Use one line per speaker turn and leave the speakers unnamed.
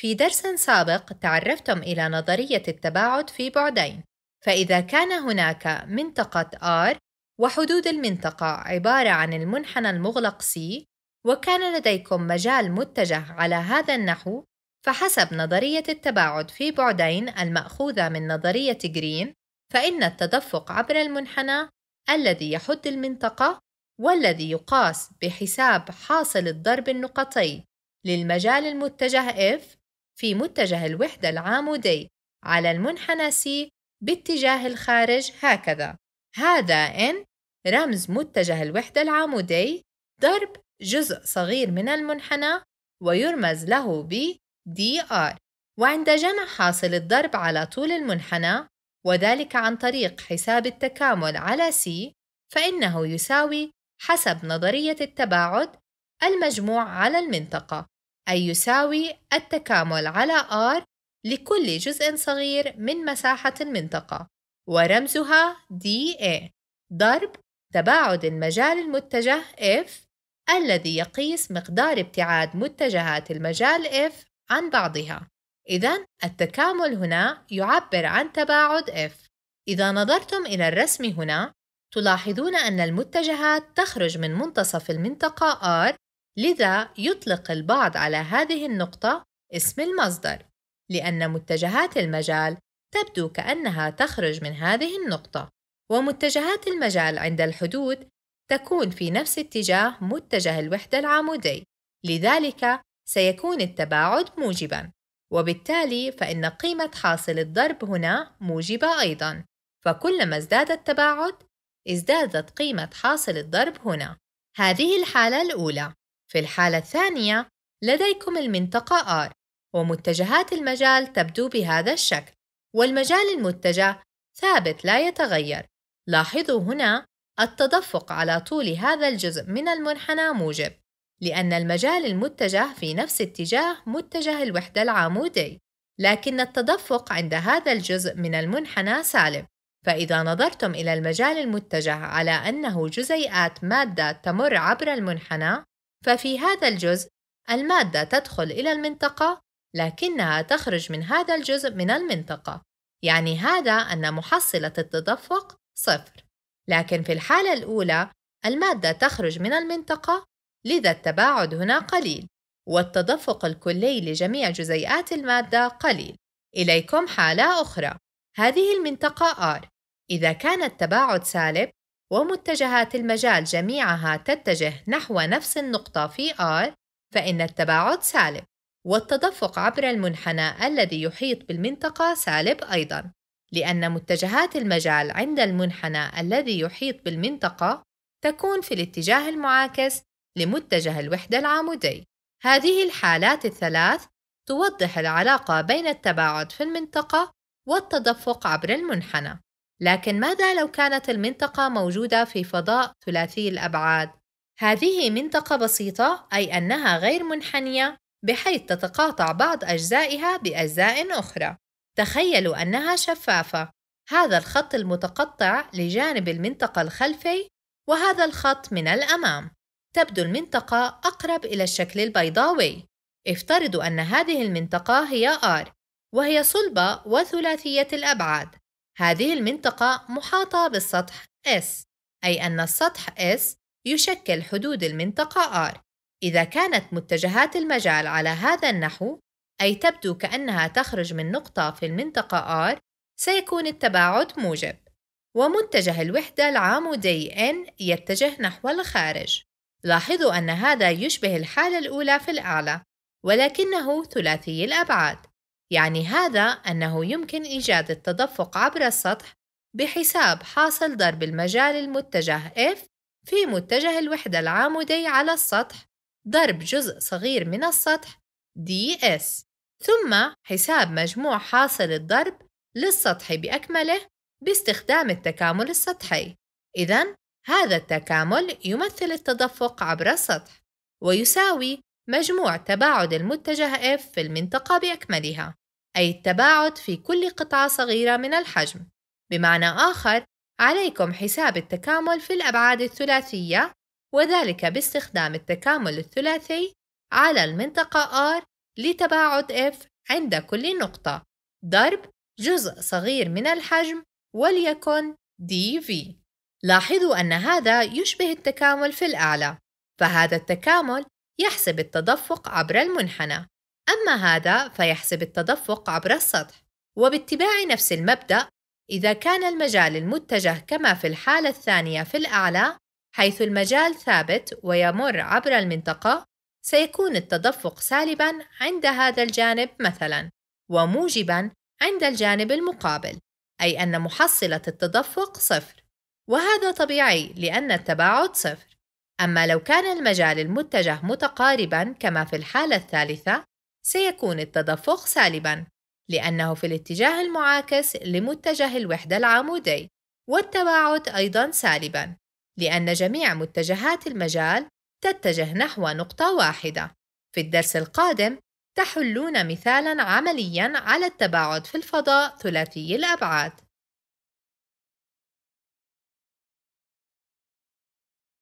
في درس سابق تعرفتم إلى نظرية التباعد في بعدين، فإذا كان هناك منطقة R وحدود المنطقة عبارة عن المنحنى المغلق C، وكان لديكم مجال متجه على هذا النحو، فحسب نظرية التباعد في بعدين المأخوذة من نظرية جرين، فإن التدفق عبر المنحنى الذي يحد المنطقة والذي يقاس بحساب حاصل الضرب النقطي للمجال المتجه F في متجه الوحدة العامودي على المنحنى باتجاه الخارج هكذا هذا N رمز متجه الوحدة العامودي ضرب جزء صغير من المنحنى ويرمز له ب dr وعند جمع حاصل الضرب على طول المنحنى وذلك عن طريق حساب التكامل على C فإنه يساوي حسب نظرية التباعد المجموع على المنطقة أي يساوي التكامل على R لكل جزء صغير من مساحة المنطقة ورمزها dA ضرب تباعد المجال المتجه F الذي يقيس مقدار ابتعاد متجهات المجال F عن بعضها إذا التكامل هنا يعبر عن تباعد F إذا نظرتم إلى الرسم هنا تلاحظون أن المتجهات تخرج من منتصف المنطقة R لذا يطلق البعض على هذه النقطة اسم المصدر لأن متجهات المجال تبدو كأنها تخرج من هذه النقطة ومتجهات المجال عند الحدود تكون في نفس اتجاه متجه الوحدة العمودي لذلك سيكون التباعد موجباً وبالتالي فإن قيمة حاصل الضرب هنا موجبة أيضاً فكلما ازداد التباعد ازدادت قيمة حاصل الضرب هنا هذه الحالة الأولى في الحالة الثانية لديكم المنطقة R ومتجهات المجال تبدو بهذا الشكل والمجال المتجه ثابت لا يتغير لاحظوا هنا التدفق على طول هذا الجزء من المنحنى موجب لأن المجال المتجه في نفس اتجاه متجه الوحدة العمودي لكن التدفق عند هذا الجزء من المنحنى سالب فإذا نظرتم إلى المجال المتجه على أنه جزيئات مادة تمر عبر المنحنى ففي هذا الجزء المادة تدخل إلى المنطقة لكنها تخرج من هذا الجزء من المنطقة يعني هذا أن محصلة التدفق صفر لكن في الحالة الأولى المادة تخرج من المنطقة لذا التباعد هنا قليل والتدفق الكلي لجميع جزيئات المادة قليل إليكم حالة أخرى هذه المنطقة R إذا كان التباعد سالب ومتجهات المجال جميعها تتجه نحو نفس النقطة في R فإن التباعد سالب والتدفق عبر المنحنى الذي يحيط بالمنطقة سالب أيضاً لأن متجهات المجال عند المنحنى الذي يحيط بالمنطقة تكون في الاتجاه المعاكس لمتجه الوحدة العمودي هذه الحالات الثلاث توضح العلاقة بين التباعد في المنطقة والتدفق عبر المنحنى لكن ماذا لو كانت المنطقة موجودة في فضاء ثلاثي الأبعاد؟ هذه منطقة بسيطة أي أنها غير منحنية بحيث تتقاطع بعض أجزائها بأجزاء أخرى. تخيلوا أنها شفافة. هذا الخط المتقطع لجانب المنطقة الخلفي وهذا الخط من الأمام. تبدو المنطقة أقرب إلى الشكل البيضاوي. افترضوا أن هذه المنطقة هي R وهي صلبة وثلاثية الأبعاد. هذه المنطقة محاطة بالسطح S أي أن السطح S يشكل حدود المنطقة R إذا كانت متجهات المجال على هذا النحو أي تبدو كأنها تخرج من نقطة في المنطقة R سيكون التباعد موجب ومنتجه الوحدة العامودي N يتجه نحو الخارج لاحظوا أن هذا يشبه الحالة الأولى في الأعلى ولكنه ثلاثي الأبعاد يعني هذا أنه يمكن إيجاد التدفق عبر السطح بحساب حاصل ضرب المجال المتجه F في متجه الوحدة العامودي على السطح ضرب جزء صغير من السطح ds ثم حساب مجموع حاصل الضرب للسطح بأكمله باستخدام التكامل السطحي إذا هذا التكامل يمثل التدفق عبر السطح ويساوي مجموع تباعد المتجه F في المنطقة بأكملها أي التباعد في كل قطعة صغيرة من الحجم بمعنى آخر عليكم حساب التكامل في الأبعاد الثلاثية وذلك باستخدام التكامل الثلاثي على المنطقة R لتباعد F عند كل نقطة ضرب جزء صغير من الحجم وليكن dV لاحظوا أن هذا يشبه التكامل في الأعلى فهذا التكامل يحسب التدفق عبر المنحنى أما هذا فيحسب التدفق عبر السطح وباتباع نفس المبدأ إذا كان المجال المتجه كما في الحالة الثانية في الأعلى حيث المجال ثابت ويمر عبر المنطقة سيكون التدفق سالبا عند هذا الجانب مثلا وموجبا عند الجانب المقابل أي أن محصلة التدفق صفر وهذا طبيعي لأن التباعد صفر أما لو كان المجال المتجه متقاربا كما في الحالة الثالثة سيكون التدفق سالبًا لأنه في الاتجاه المعاكس لمتجه الوحدة العمودي، والتباعد أيضًا سالبًا لأن جميع متجهات المجال تتجه نحو نقطة واحدة. في الدرس القادم تحلون مثالًا عمليًا على التباعد في الفضاء ثلاثي الأبعاد.